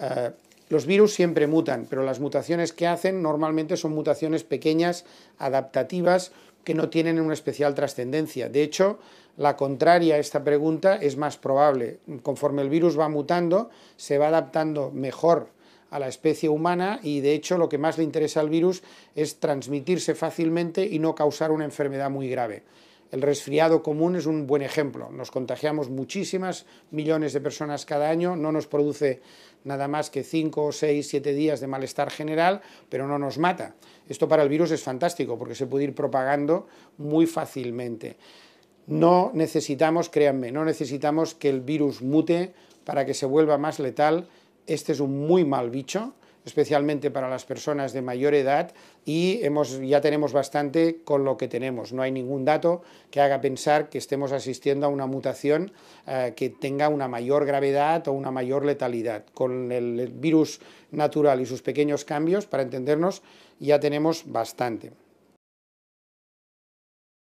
Eh, los virus siempre mutan, pero las mutaciones que hacen normalmente son mutaciones pequeñas, adaptativas, que no tienen una especial trascendencia. De hecho, la contraria a esta pregunta es más probable. Conforme el virus va mutando, se va adaptando mejor a la especie humana y de hecho lo que más le interesa al virus es transmitirse fácilmente y no causar una enfermedad muy grave. El resfriado común es un buen ejemplo. Nos contagiamos muchísimas millones de personas cada año, no nos produce nada más que 5, 6, 7 días de malestar general, pero no nos mata. Esto para el virus es fantástico porque se puede ir propagando muy fácilmente. No necesitamos, créanme, no necesitamos que el virus mute para que se vuelva más letal. Este es un muy mal bicho especialmente para las personas de mayor edad, y hemos, ya tenemos bastante con lo que tenemos. No hay ningún dato que haga pensar que estemos asistiendo a una mutación eh, que tenga una mayor gravedad o una mayor letalidad. Con el virus natural y sus pequeños cambios, para entendernos, ya tenemos bastante.